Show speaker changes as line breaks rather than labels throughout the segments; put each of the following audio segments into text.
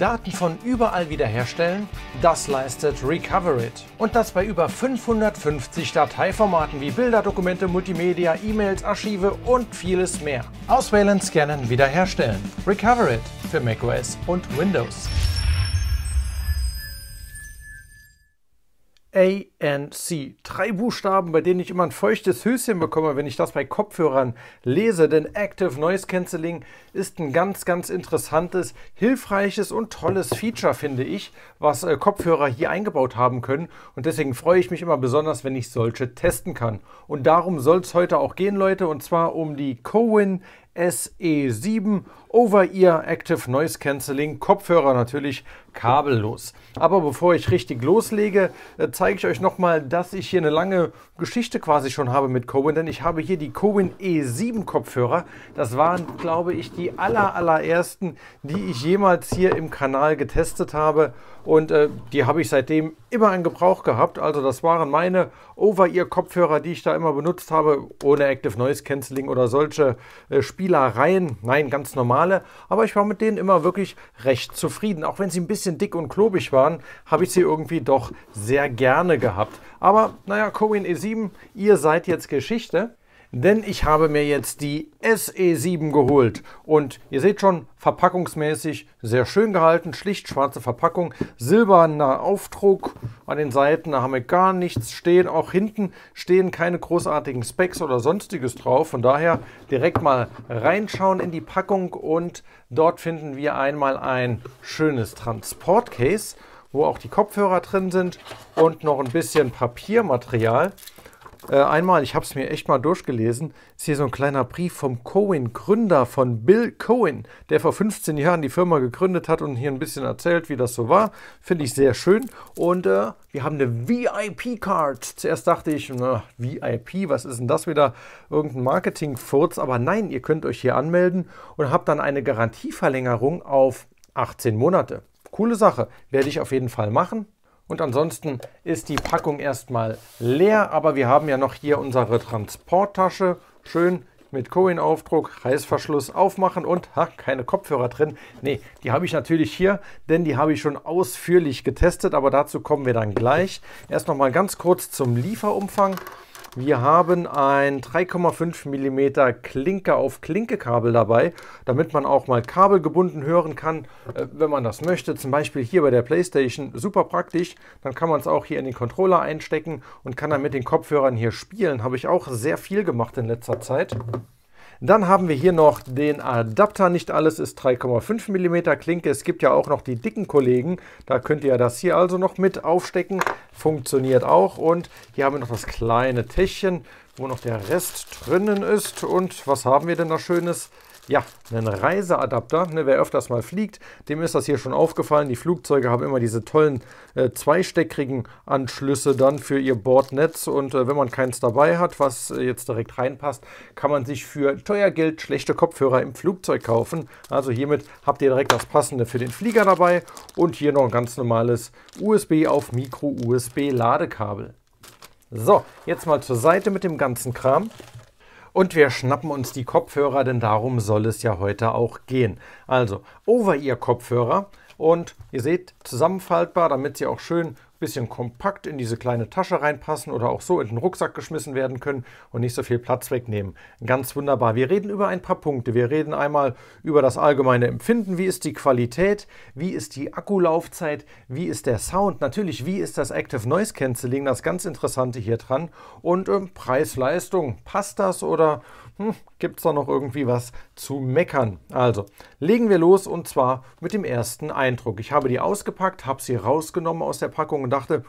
Daten von überall wiederherstellen? Das leistet Recoverit. Und das bei über 550 Dateiformaten wie Bilder, Dokumente, Multimedia, E-Mails, Archive und vieles mehr. Auswählen, scannen, wiederherstellen. Recoverit für macOS und Windows. ANC. Drei Buchstaben, bei denen ich immer ein feuchtes Höschen bekomme, wenn ich das bei Kopfhörern lese, denn Active Noise Cancelling ist ein ganz, ganz interessantes, hilfreiches und tolles Feature, finde ich, was äh, Kopfhörer hier eingebaut haben können. Und deswegen freue ich mich immer besonders, wenn ich solche testen kann. Und darum soll es heute auch gehen, Leute, und zwar um die Cohen SE7 Over-Ear Active Noise Cancelling, Kopfhörer natürlich kabellos. Aber bevor ich richtig loslege, äh, zeige ich euch nochmal, dass ich hier eine lange Geschichte quasi schon habe mit Cohen, denn ich habe hier die Cohen E7 Kopfhörer. Das waren, glaube ich, die aller, allerersten, die ich jemals hier im Kanal getestet habe und äh, die habe ich seitdem immer in Gebrauch gehabt. Also das waren meine Over-Ear-Kopfhörer, die ich da immer benutzt habe, ohne Active Noise Cancelling oder solche äh, Spielereien. Nein, ganz normal Male, aber ich war mit denen immer wirklich recht zufrieden. Auch wenn sie ein bisschen dick und klobig waren, habe ich sie irgendwie doch sehr gerne gehabt. Aber naja, Cohen E7, ihr seid jetzt Geschichte denn ich habe mir jetzt die SE7 geholt und ihr seht schon, verpackungsmäßig sehr schön gehalten, schlicht schwarze Verpackung, silberner Aufdruck an den Seiten, da haben wir gar nichts stehen, auch hinten stehen keine großartigen Specs oder sonstiges drauf, von daher direkt mal reinschauen in die Packung und dort finden wir einmal ein schönes Transportcase, wo auch die Kopfhörer drin sind und noch ein bisschen Papiermaterial. Äh, einmal, ich habe es mir echt mal durchgelesen, ist hier so ein kleiner Brief vom Cohen, Gründer von Bill Cohen, der vor 15 Jahren die Firma gegründet hat und hier ein bisschen erzählt, wie das so war. Finde ich sehr schön. Und äh, wir haben eine VIP-Card. Zuerst dachte ich, na, VIP, was ist denn das wieder? Irgendein Marketing-Furz. Aber nein, ihr könnt euch hier anmelden und habt dann eine Garantieverlängerung auf 18 Monate. Coole Sache. Werde ich auf jeden Fall machen. Und ansonsten ist die Packung erstmal leer, aber wir haben ja noch hier unsere Transporttasche. Schön mit Coin-Aufdruck, Reißverschluss aufmachen und ha, keine Kopfhörer drin. Nee, die habe ich natürlich hier, denn die habe ich schon ausführlich getestet, aber dazu kommen wir dann gleich. Erst nochmal ganz kurz zum Lieferumfang. Wir haben ein 3,5 mm Klinke auf Klinke Kabel dabei, damit man auch mal kabelgebunden hören kann, äh, wenn man das möchte. Zum Beispiel hier bei der Playstation, super praktisch. Dann kann man es auch hier in den Controller einstecken und kann dann mit den Kopfhörern hier spielen. Habe ich auch sehr viel gemacht in letzter Zeit. Dann haben wir hier noch den Adapter. Nicht alles ist 3,5 mm Klinke. Es gibt ja auch noch die dicken Kollegen. Da könnt ihr das hier also noch mit aufstecken. Funktioniert auch. Und hier haben wir noch das kleine Täschchen, wo noch der Rest drinnen ist. Und was haben wir denn da Schönes? ja, einen Reiseadapter. Ne, wer öfters mal fliegt, dem ist das hier schon aufgefallen. Die Flugzeuge haben immer diese tollen äh, zweisteckrigen Anschlüsse dann für ihr Bordnetz. Und äh, wenn man keins dabei hat, was äh, jetzt direkt reinpasst, kann man sich für teuer Geld schlechte Kopfhörer im Flugzeug kaufen. Also hiermit habt ihr direkt das passende für den Flieger dabei. Und hier noch ein ganz normales USB auf Micro-USB-Ladekabel. So, jetzt mal zur Seite mit dem ganzen Kram. Und wir schnappen uns die Kopfhörer, denn darum soll es ja heute auch gehen. Also Over-Ear-Kopfhörer und ihr seht, zusammenfaltbar, damit sie auch schön bisschen kompakt in diese kleine Tasche reinpassen oder auch so in den Rucksack geschmissen werden können und nicht so viel Platz wegnehmen. Ganz wunderbar. Wir reden über ein paar Punkte. Wir reden einmal über das allgemeine Empfinden. Wie ist die Qualität? Wie ist die Akkulaufzeit? Wie ist der Sound? Natürlich, wie ist das Active Noise Cancelling? Das ganz Interessante hier dran. Und ähm, Preis-Leistung. Passt das oder hm, gibt es da noch irgendwie was zu meckern. Also, legen wir los und zwar mit dem ersten Eindruck. Ich habe die ausgepackt, habe sie rausgenommen aus der Packung und dachte,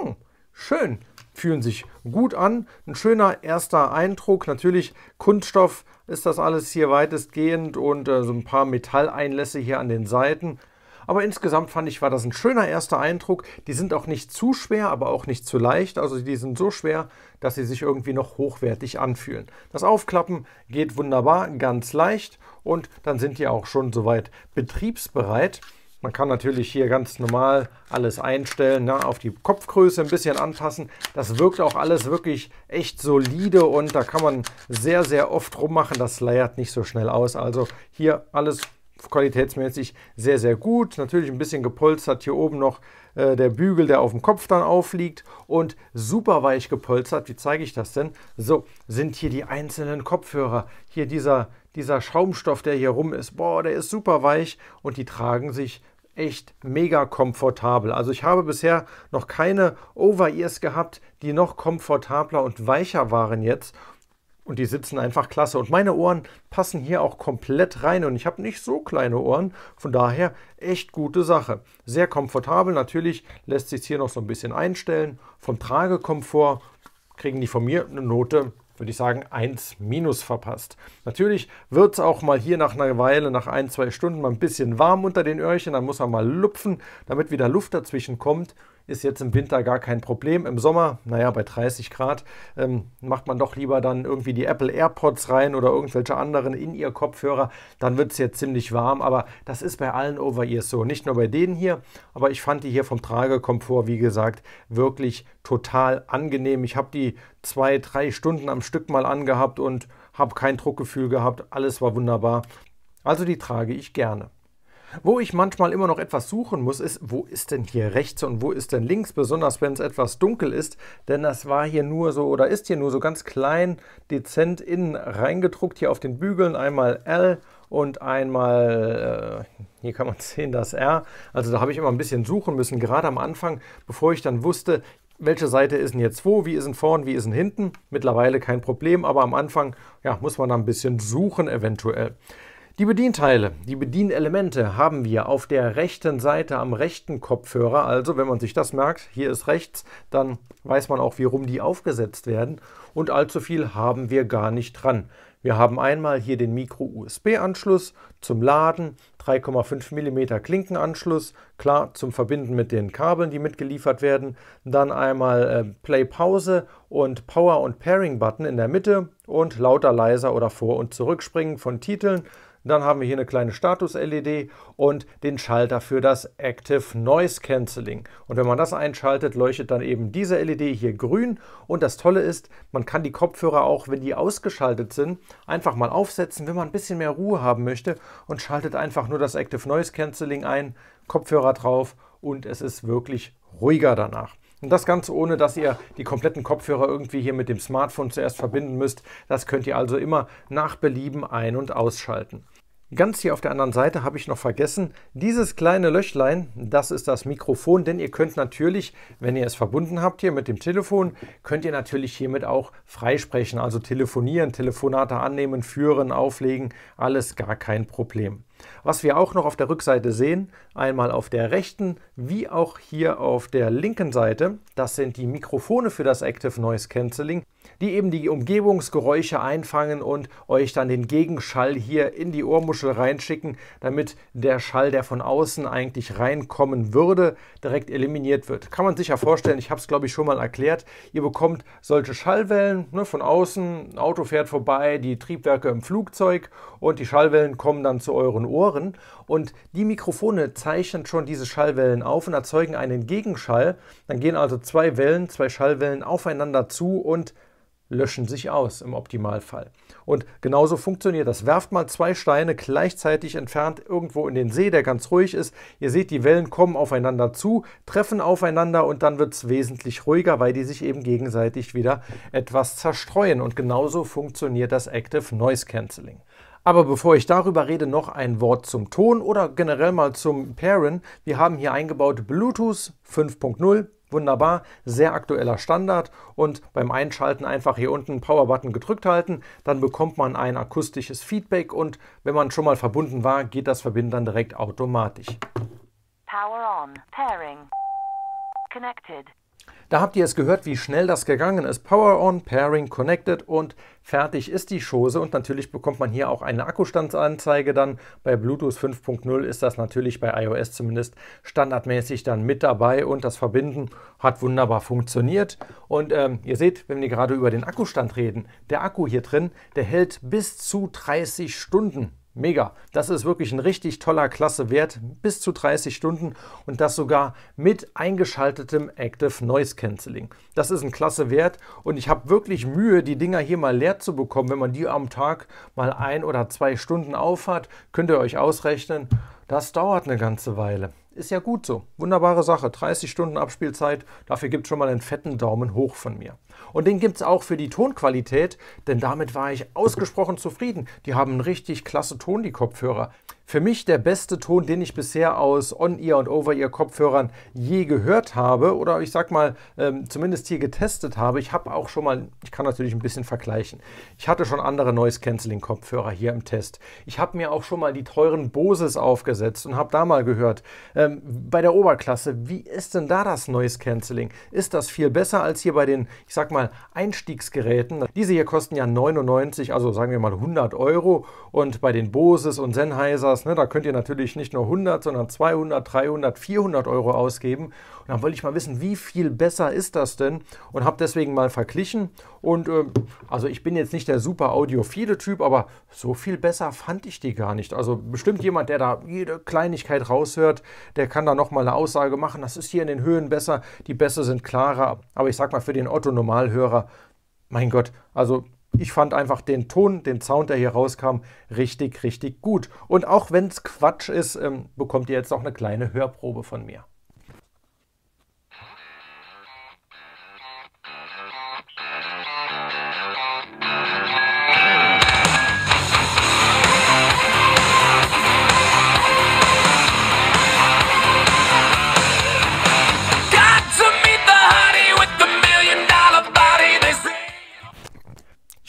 hm, schön, fühlen sich gut an. Ein schöner erster Eindruck. Natürlich Kunststoff ist das alles hier weitestgehend und äh, so ein paar Metalleinlässe hier an den Seiten. Aber insgesamt fand ich, war das ein schöner erster Eindruck. Die sind auch nicht zu schwer, aber auch nicht zu leicht. Also die sind so schwer, dass sie sich irgendwie noch hochwertig anfühlen. Das Aufklappen geht wunderbar, ganz leicht und dann sind die auch schon soweit betriebsbereit. Man kann natürlich hier ganz normal alles einstellen, ne, auf die Kopfgröße ein bisschen anpassen. Das wirkt auch alles wirklich echt solide und da kann man sehr, sehr oft rummachen. Das leiert nicht so schnell aus. Also hier alles qualitätsmäßig sehr, sehr gut. Natürlich ein bisschen gepolstert hier oben noch äh, der Bügel, der auf dem Kopf dann aufliegt und super weich gepolstert. Wie zeige ich das denn? So sind hier die einzelnen Kopfhörer. Hier dieser, dieser Schaumstoff, der hier rum ist. Boah, der ist super weich und die tragen sich echt mega komfortabel. Also ich habe bisher noch keine Over-Ears gehabt, die noch komfortabler und weicher waren jetzt. Und die sitzen einfach klasse. Und meine Ohren passen hier auch komplett rein. Und ich habe nicht so kleine Ohren. Von daher echt gute Sache. Sehr komfortabel. Natürlich lässt sich hier noch so ein bisschen einstellen. Vom Tragekomfort kriegen die von mir eine Note würde ich sagen, 1 minus verpasst. Natürlich wird es auch mal hier nach einer Weile, nach ein, zwei Stunden mal ein bisschen warm unter den Öhrchen, dann muss man mal lupfen, damit wieder Luft dazwischen kommt ist jetzt im Winter gar kein Problem. Im Sommer, naja, bei 30 Grad ähm, macht man doch lieber dann irgendwie die Apple AirPods rein oder irgendwelche anderen in ihr Kopfhörer. Dann wird es jetzt ziemlich warm, aber das ist bei allen Over-Ears so. Nicht nur bei denen hier, aber ich fand die hier vom Tragekomfort, wie gesagt, wirklich total angenehm. Ich habe die zwei, drei Stunden am Stück mal angehabt und habe kein Druckgefühl gehabt. Alles war wunderbar. Also die trage ich gerne. Wo ich manchmal immer noch etwas suchen muss, ist, wo ist denn hier rechts und wo ist denn links, besonders wenn es etwas dunkel ist, denn das war hier nur so oder ist hier nur so ganz klein, dezent innen reingedruckt, hier auf den Bügeln einmal L und einmal, äh, hier kann man sehen, das R. Also da habe ich immer ein bisschen suchen müssen, gerade am Anfang, bevor ich dann wusste, welche Seite ist denn jetzt wo, wie ist denn vorn, wie ist denn hinten. Mittlerweile kein Problem, aber am Anfang ja, muss man da ein bisschen suchen eventuell. Die Bedienteile, die Bedienelemente haben wir auf der rechten Seite am rechten Kopfhörer. Also wenn man sich das merkt, hier ist rechts, dann weiß man auch, wie rum die aufgesetzt werden. Und allzu viel haben wir gar nicht dran. Wir haben einmal hier den Micro-USB-Anschluss zum Laden, 3,5 mm Klinkenanschluss, klar zum Verbinden mit den Kabeln, die mitgeliefert werden. Dann einmal äh, Play-Pause und Power- und Pairing-Button in der Mitte und lauter, leiser oder vor- und zurückspringen von Titeln. Dann haben wir hier eine kleine Status-LED und den Schalter für das Active Noise Cancelling. Und wenn man das einschaltet, leuchtet dann eben diese LED hier grün. Und das Tolle ist, man kann die Kopfhörer auch, wenn die ausgeschaltet sind, einfach mal aufsetzen, wenn man ein bisschen mehr Ruhe haben möchte und schaltet einfach nur das Active Noise Cancelling ein, Kopfhörer drauf und es ist wirklich ruhiger danach. Und das Ganze ohne, dass ihr die kompletten Kopfhörer irgendwie hier mit dem Smartphone zuerst verbinden müsst. Das könnt ihr also immer nach Belieben ein- und ausschalten. Ganz hier auf der anderen Seite habe ich noch vergessen, dieses kleine Löchlein, das ist das Mikrofon, denn ihr könnt natürlich, wenn ihr es verbunden habt hier mit dem Telefon, könnt ihr natürlich hiermit auch freisprechen, also telefonieren, Telefonate annehmen, führen, auflegen, alles gar kein Problem. Was wir auch noch auf der Rückseite sehen, einmal auf der rechten wie auch hier auf der linken Seite, das sind die Mikrofone für das Active Noise Cancelling die eben die Umgebungsgeräusche einfangen und euch dann den Gegenschall hier in die Ohrmuschel reinschicken, damit der Schall, der von außen eigentlich reinkommen würde, direkt eliminiert wird. Kann man sich ja vorstellen, ich habe es glaube ich schon mal erklärt. Ihr bekommt solche Schallwellen ne, von außen, ein Auto fährt vorbei, die Triebwerke im Flugzeug und die Schallwellen kommen dann zu euren Ohren und die Mikrofone zeichnen schon diese Schallwellen auf und erzeugen einen Gegenschall. Dann gehen also zwei Wellen, zwei Schallwellen aufeinander zu und löschen sich aus im Optimalfall. Und genauso funktioniert das. Werft mal zwei Steine gleichzeitig entfernt irgendwo in den See, der ganz ruhig ist. Ihr seht, die Wellen kommen aufeinander zu, treffen aufeinander und dann wird es wesentlich ruhiger, weil die sich eben gegenseitig wieder etwas zerstreuen. Und genauso funktioniert das Active Noise Cancelling. Aber bevor ich darüber rede, noch ein Wort zum Ton oder generell mal zum Pairen. Wir haben hier eingebaut Bluetooth 5.0 Wunderbar, sehr aktueller Standard und beim Einschalten einfach hier unten Power-Button gedrückt halten, dann bekommt man ein akustisches Feedback und wenn man schon mal verbunden war, geht das Verbinden dann direkt automatisch. Power on, pairing, connected. Da habt ihr es gehört, wie schnell das gegangen ist. Power on, Pairing connected und fertig ist die Chose. Und natürlich bekommt man hier auch eine Akkustandsanzeige dann. Bei Bluetooth 5.0 ist das natürlich bei iOS zumindest standardmäßig dann mit dabei. Und das Verbinden hat wunderbar funktioniert. Und ähm, ihr seht, wenn wir gerade über den Akkustand reden, der Akku hier drin, der hält bis zu 30 Stunden. Mega. Das ist wirklich ein richtig toller Klasse Wert, bis zu 30 Stunden und das sogar mit eingeschaltetem Active Noise Cancelling. Das ist ein klasse Wert und ich habe wirklich Mühe, die Dinger hier mal leer zu bekommen. Wenn man die am Tag mal ein oder zwei Stunden aufhat, könnt ihr euch ausrechnen, das dauert eine ganze Weile. Ist ja gut so. Wunderbare Sache. 30 Stunden Abspielzeit. Dafür gibt es schon mal einen fetten Daumen hoch von mir. Und den gibt es auch für die Tonqualität, denn damit war ich ausgesprochen zufrieden. Die haben einen richtig klasse Ton, die Kopfhörer. Für mich der beste Ton, den ich bisher aus On-Ear und Over-Ear-Kopfhörern je gehört habe oder ich sag mal ähm, zumindest hier getestet habe. Ich habe auch schon mal, ich kann natürlich ein bisschen vergleichen. Ich hatte schon andere Noise-Canceling-Kopfhörer hier im Test. Ich habe mir auch schon mal die teuren Boses aufgesetzt und habe da mal gehört, ähm, bei der Oberklasse, wie ist denn da das Noise-Canceling? Ist das viel besser als hier bei den, ich sag mal, Einstiegsgeräten? Diese hier kosten ja 99, also sagen wir mal 100 Euro und bei den Boses und Sennheiser sowas. Ne? Da könnt ihr natürlich nicht nur 100, sondern 200, 300, 400 Euro ausgeben. Und dann wollte ich mal wissen, wie viel besser ist das denn? Und habe deswegen mal verglichen. Und äh, also ich bin jetzt nicht der super audiophile Typ, aber so viel besser fand ich die gar nicht. Also bestimmt jemand, der da jede Kleinigkeit raushört, der kann da nochmal eine Aussage machen. Das ist hier in den Höhen besser, die Bässe sind klarer. Aber ich sag mal, für den Otto-Normalhörer, mein Gott, also ich fand einfach den Ton, den Sound, der hier rauskam, richtig, richtig gut. Und auch wenn es Quatsch ist, ähm, bekommt ihr jetzt noch eine kleine Hörprobe von mir.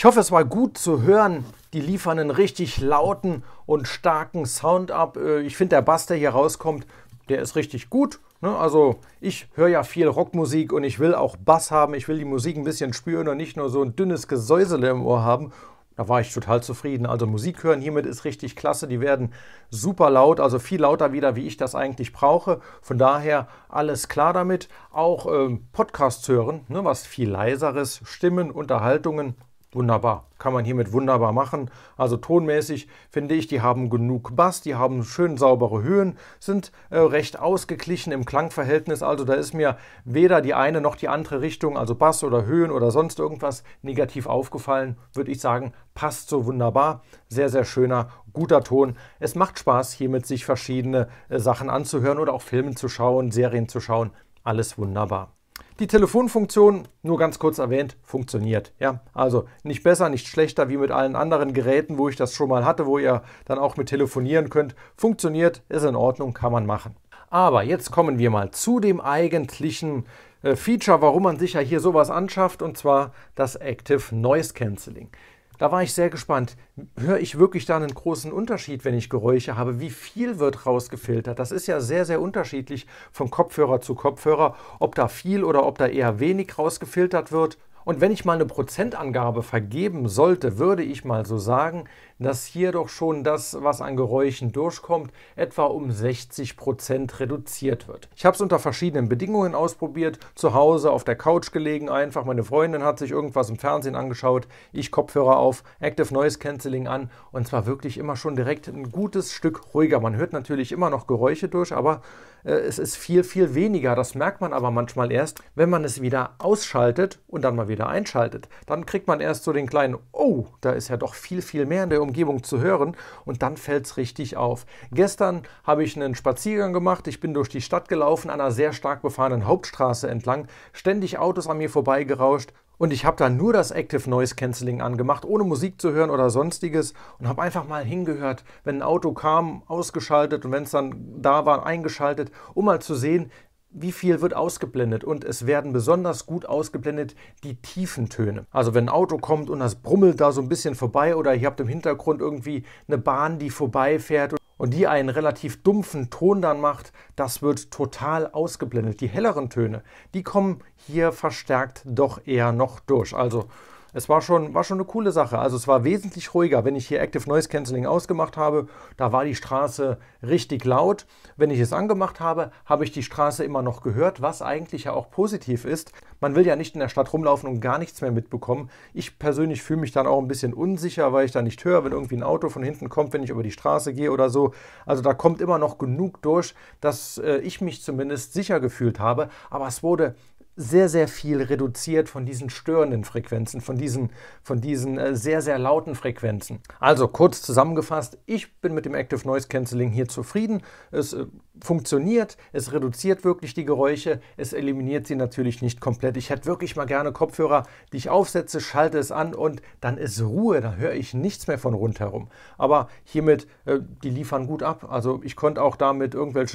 Ich hoffe, es war gut zu hören. Die liefern einen richtig lauten und starken Sound ab. Äh, ich finde, der Bass, der hier rauskommt, der ist richtig gut. Ne? Also ich höre ja viel Rockmusik und ich will auch Bass haben. Ich will die Musik ein bisschen spüren und nicht nur so ein dünnes Gesäusele im Ohr haben. Da war ich total zufrieden. Also Musik hören hiermit ist richtig klasse. Die werden super laut, also viel lauter wieder, wie ich das eigentlich brauche. Von daher alles klar damit. Auch ähm, Podcasts hören, ne, was viel leiseres, Stimmen, Unterhaltungen, Wunderbar, kann man hiermit wunderbar machen. Also tonmäßig finde ich, die haben genug Bass, die haben schön saubere Höhen, sind äh, recht ausgeglichen im Klangverhältnis. Also da ist mir weder die eine noch die andere Richtung, also Bass oder Höhen oder sonst irgendwas negativ aufgefallen. Würde ich sagen, passt so wunderbar. Sehr, sehr schöner, guter Ton. Es macht Spaß, hiermit sich verschiedene äh, Sachen anzuhören oder auch Filme zu schauen, Serien zu schauen. Alles wunderbar. Die Telefonfunktion, nur ganz kurz erwähnt, funktioniert. Ja, also nicht besser, nicht schlechter wie mit allen anderen Geräten, wo ich das schon mal hatte, wo ihr dann auch mit telefonieren könnt. Funktioniert, ist in Ordnung, kann man machen. Aber jetzt kommen wir mal zu dem eigentlichen äh, Feature, warum man sich ja hier sowas anschafft, und zwar das Active Noise Cancelling. Da war ich sehr gespannt. Höre ich wirklich da einen großen Unterschied, wenn ich Geräusche habe? Wie viel wird rausgefiltert? Das ist ja sehr, sehr unterschiedlich von Kopfhörer zu Kopfhörer, ob da viel oder ob da eher wenig rausgefiltert wird. Und wenn ich mal eine Prozentangabe vergeben sollte, würde ich mal so sagen, dass hier doch schon das, was an Geräuschen durchkommt, etwa um 60 Prozent reduziert wird. Ich habe es unter verschiedenen Bedingungen ausprobiert, zu Hause auf der Couch gelegen einfach, meine Freundin hat sich irgendwas im Fernsehen angeschaut, ich Kopfhörer auf, Active Noise Cancelling an und zwar wirklich immer schon direkt ein gutes Stück ruhiger. Man hört natürlich immer noch Geräusche durch, aber äh, es ist viel, viel weniger. Das merkt man aber manchmal erst, wenn man es wieder ausschaltet und dann mal wieder einschaltet. Dann kriegt man erst so den kleinen, oh, da ist ja doch viel, viel mehr in der Umgebung zu hören und dann fällt es richtig auf. Gestern habe ich einen Spaziergang gemacht. Ich bin durch die Stadt gelaufen, an einer sehr stark befahrenen Hauptstraße entlang, ständig Autos an mir vorbeigerauscht, und ich habe dann nur das Active Noise Cancelling angemacht, ohne Musik zu hören oder sonstiges und habe einfach mal hingehört, wenn ein Auto kam, ausgeschaltet und wenn es dann da war, eingeschaltet, um mal zu sehen, wie viel wird ausgeblendet und es werden besonders gut ausgeblendet die tiefen Töne. Also wenn ein Auto kommt und das brummelt da so ein bisschen vorbei oder ihr habt im Hintergrund irgendwie eine Bahn, die vorbeifährt und die einen relativ dumpfen Ton dann macht, das wird total ausgeblendet. Die helleren Töne, die kommen hier verstärkt doch eher noch durch. Also es war schon, war schon eine coole Sache. Also es war wesentlich ruhiger. Wenn ich hier Active Noise Cancelling ausgemacht habe, da war die Straße richtig laut. Wenn ich es angemacht habe, habe ich die Straße immer noch gehört, was eigentlich ja auch positiv ist. Man will ja nicht in der Stadt rumlaufen und gar nichts mehr mitbekommen. Ich persönlich fühle mich dann auch ein bisschen unsicher, weil ich da nicht höre, wenn irgendwie ein Auto von hinten kommt, wenn ich über die Straße gehe oder so. Also da kommt immer noch genug durch, dass äh, ich mich zumindest sicher gefühlt habe. Aber es wurde sehr, sehr viel reduziert von diesen störenden Frequenzen, von diesen, von diesen äh, sehr, sehr lauten Frequenzen. Also kurz zusammengefasst, ich bin mit dem Active Noise Cancelling hier zufrieden. Es äh, funktioniert, es reduziert wirklich die Geräusche, es eliminiert sie natürlich nicht komplett. Ich hätte wirklich mal gerne Kopfhörer, die ich aufsetze, schalte es an und dann ist Ruhe, da höre ich nichts mehr von rundherum. Aber hiermit, äh, die liefern gut ab. Also ich konnte auch da mit irgendwelchen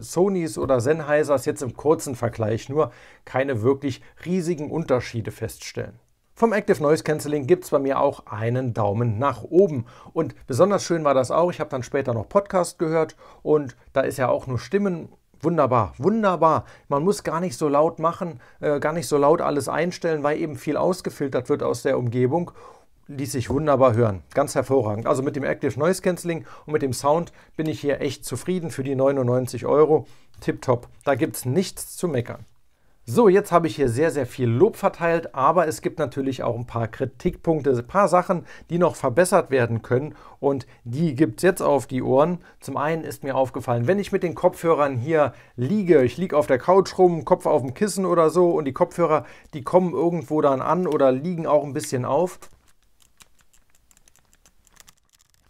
Sonys oder Sennheisers jetzt im kurzen Vergleich nur keine keine wirklich riesigen Unterschiede feststellen. Vom Active Noise Cancelling gibt es bei mir auch einen Daumen nach oben. Und besonders schön war das auch. Ich habe dann später noch Podcast gehört und da ist ja auch nur Stimmen Wunderbar, wunderbar. Man muss gar nicht so laut machen, äh, gar nicht so laut alles einstellen, weil eben viel ausgefiltert wird aus der Umgebung. Ließ sich wunderbar hören. Ganz hervorragend. Also mit dem Active Noise Cancelling und mit dem Sound bin ich hier echt zufrieden für die 99 Euro. Tipptopp. Da gibt es nichts zu meckern. So, jetzt habe ich hier sehr, sehr viel Lob verteilt, aber es gibt natürlich auch ein paar Kritikpunkte, ein paar Sachen, die noch verbessert werden können und die gibt es jetzt auf die Ohren. Zum einen ist mir aufgefallen, wenn ich mit den Kopfhörern hier liege, ich liege auf der Couch rum, Kopf auf dem Kissen oder so und die Kopfhörer, die kommen irgendwo dann an oder liegen auch ein bisschen auf.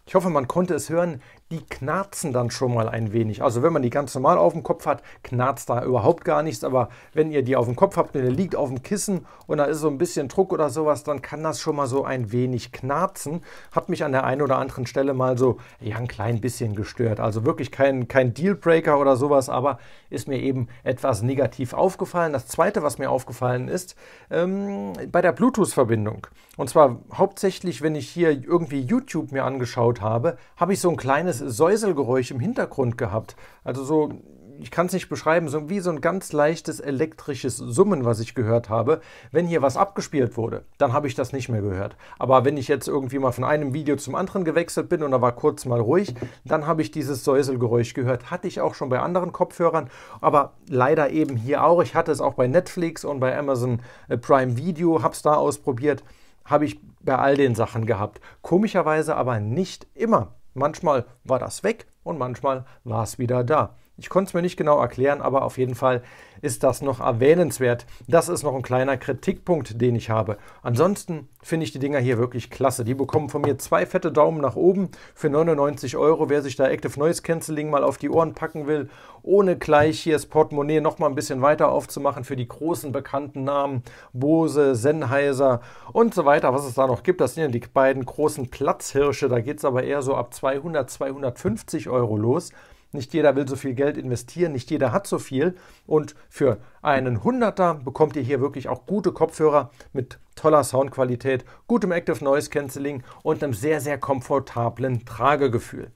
Ich hoffe, man konnte es hören die knarzen dann schon mal ein wenig. Also wenn man die ganz normal auf dem Kopf hat, knarzt da überhaupt gar nichts. Aber wenn ihr die auf dem Kopf habt und ihr liegt auf dem Kissen und da ist so ein bisschen Druck oder sowas, dann kann das schon mal so ein wenig knarzen. Hat mich an der einen oder anderen Stelle mal so ja, ein klein bisschen gestört. Also wirklich kein, kein Dealbreaker oder sowas, aber ist mir eben etwas negativ aufgefallen. Das Zweite, was mir aufgefallen ist, ähm, bei der Bluetooth-Verbindung. Und zwar hauptsächlich, wenn ich hier irgendwie YouTube mir angeschaut habe, habe ich so ein kleines Säuselgeräusch im Hintergrund gehabt. Also so, ich kann es nicht beschreiben, so wie so ein ganz leichtes elektrisches Summen, was ich gehört habe. Wenn hier was abgespielt wurde, dann habe ich das nicht mehr gehört. Aber wenn ich jetzt irgendwie mal von einem Video zum anderen gewechselt bin und da war kurz mal ruhig, dann habe ich dieses Säuselgeräusch gehört. Hatte ich auch schon bei anderen Kopfhörern, aber leider eben hier auch. Ich hatte es auch bei Netflix und bei Amazon äh, Prime Video, habe es da ausprobiert. Habe ich bei all den Sachen gehabt. Komischerweise aber nicht immer. Manchmal war das weg und manchmal war es wieder da. Ich konnte es mir nicht genau erklären, aber auf jeden Fall ist das noch erwähnenswert. Das ist noch ein kleiner Kritikpunkt, den ich habe. Ansonsten finde ich die Dinger hier wirklich klasse. Die bekommen von mir zwei fette Daumen nach oben für 99 Euro. Wer sich da Active Noise Cancelling mal auf die Ohren packen will, ohne gleich hier das Portemonnaie noch mal ein bisschen weiter aufzumachen für die großen bekannten Namen Bose, Sennheiser und so weiter, was es da noch gibt. Das sind ja die beiden großen Platzhirsche. Da geht es aber eher so ab 200, 250 Euro los. Nicht jeder will so viel Geld investieren, nicht jeder hat so viel. Und für einen Hunderter bekommt ihr hier wirklich auch gute Kopfhörer mit toller Soundqualität, gutem Active Noise Cancelling und einem sehr, sehr komfortablen Tragegefühl.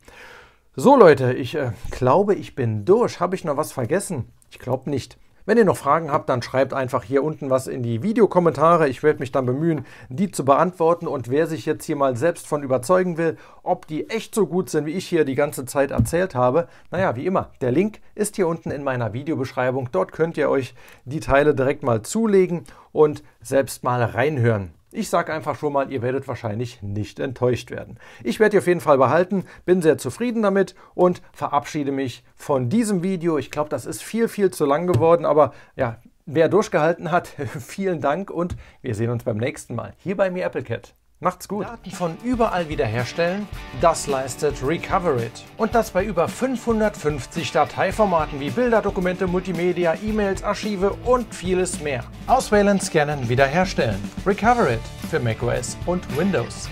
So Leute, ich äh, glaube, ich bin durch. Habe ich noch was vergessen? Ich glaube nicht. Wenn ihr noch Fragen habt, dann schreibt einfach hier unten was in die Videokommentare. Ich werde mich dann bemühen, die zu beantworten. Und wer sich jetzt hier mal selbst von überzeugen will, ob die echt so gut sind, wie ich hier die ganze Zeit erzählt habe, naja, wie immer, der Link ist hier unten in meiner Videobeschreibung. Dort könnt ihr euch die Teile direkt mal zulegen und selbst mal reinhören. Ich sage einfach schon mal, ihr werdet wahrscheinlich nicht enttäuscht werden. Ich werde die auf jeden Fall behalten, bin sehr zufrieden damit und verabschiede mich von diesem Video. Ich glaube, das ist viel, viel zu lang geworden, aber ja, wer durchgehalten hat, vielen Dank und wir sehen uns beim nächsten Mal hier bei mir AppleCat. Macht's gut. Daten von überall wiederherstellen, das leistet Recoverit. Und das bei über 550 Dateiformaten wie Bilder, Dokumente, Multimedia, E-Mails, Archive und vieles mehr. Auswählen, scannen, wiederherstellen. Recoverit für macOS und Windows.